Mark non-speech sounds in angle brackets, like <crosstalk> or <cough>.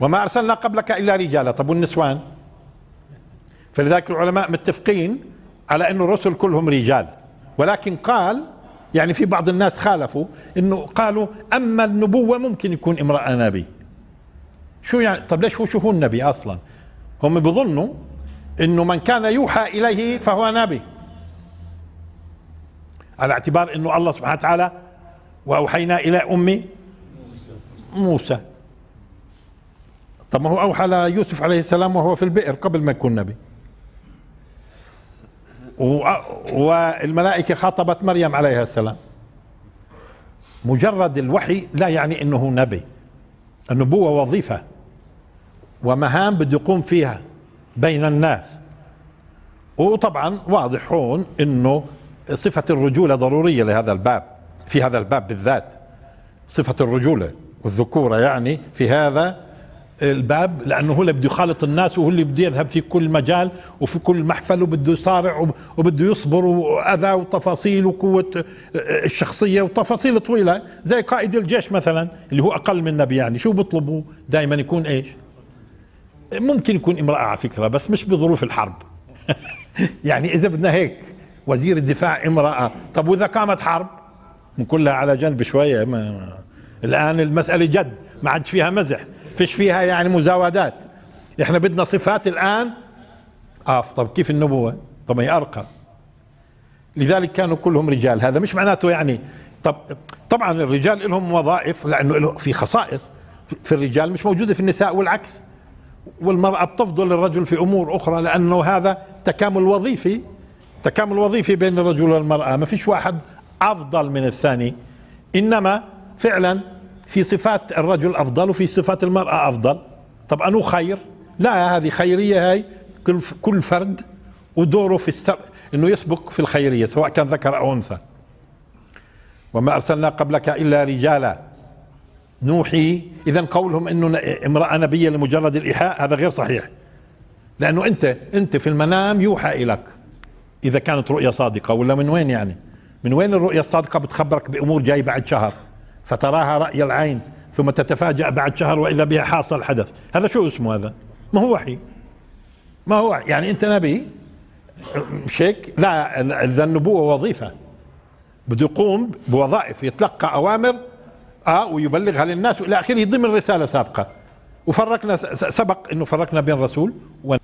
وما أرسلنا قبلك إلا رجالا طب والنسوان فلذلك العلماء متفقين على أن الرسل كلهم رجال ولكن قال يعني في بعض الناس خالفوا أنه قالوا أما النبوة ممكن يكون امرأة نبي شو يعني طب ليش هو شو هو النبي أصلا هم بظنوا أنه من كان يوحى إليه فهو نبي على اعتبار أنه الله سبحانه وتعالى وأوحينا إلى أمي موسى طب ما هو أوحى ليوسف عليه السلام وهو في البئر قبل ما يكون نبي والملائكة خاطبت مريم عليها السلام مجرد الوحي لا يعني أنه نبي النبوة وظيفة ومهام بده يقوم فيها بين الناس وطبعا واضح هون انه صفة الرجولة ضرورية لهذا الباب في هذا الباب بالذات صفة الرجولة والذكورة يعني في هذا الباب لانه هو اللي بده يخالط الناس وهو اللي بده يذهب في كل مجال وفي كل محفل وبده يصارع وبده يصبر واذى وتفاصيل وقوه آه، آه، الشخصيه وتفاصيل طويله زي قائد الجيش مثلا اللي هو اقل من النبي يعني شو بيطلبوا دائما يكون ايش؟ ممكن يكون امراه على فكره بس مش بظروف الحرب <laughs> يعني اذا بدنا هيك وزير الدفاع امراه طب واذا قامت حرب من كلها على جنب شويه ما الان المساله جد ما عادش فيها مزح فيش فيها يعني مزاودات احنا بدنا صفات الآن آف طب كيف النبوة طب هي أرقى لذلك كانوا كلهم رجال هذا مش معناته يعني طب طبعا الرجال لهم وظائف لأنه له في خصائص في الرجال مش موجودة في النساء والعكس والمرأة بتفضل الرجل في أمور أخرى لأنه هذا تكامل وظيفي تكامل وظيفي بين الرجل والمرأة ما فيش واحد أفضل من الثاني إنما فعلا في صفات الرجل أفضل وفي صفات المرأة أفضل طب أنو خير لا هذه خيرية هاي كل, كل فرد ودوره في السبق أنه يسبق في الخيرية سواء كان ذكر أو أنثى وما أرسلنا قبلك إلا رجالا نوحي إذا قولهم أنه امرأة نبية لمجرد الإيحاء هذا غير صحيح لأنه أنت أنت في المنام يوحى إليك إذا كانت رؤية صادقة ولا من وين يعني من وين الرؤية الصادقة بتخبرك بأمور جاي بعد شهر فتراها رأي العين ثم تتفاجأ بعد شهر وإذا بها حاصل حدث هذا شو اسمه هذا ما هو وحي ما هو وحي. يعني أنت نبي شيك لا إذا النبوة وظيفة بده يقوم بوظائف يتلقى أوامر آه ويبلغها للناس وإلى آخره ضمن رسالة سابقة وفرقنا سبق أنه فرقنا بين رسول و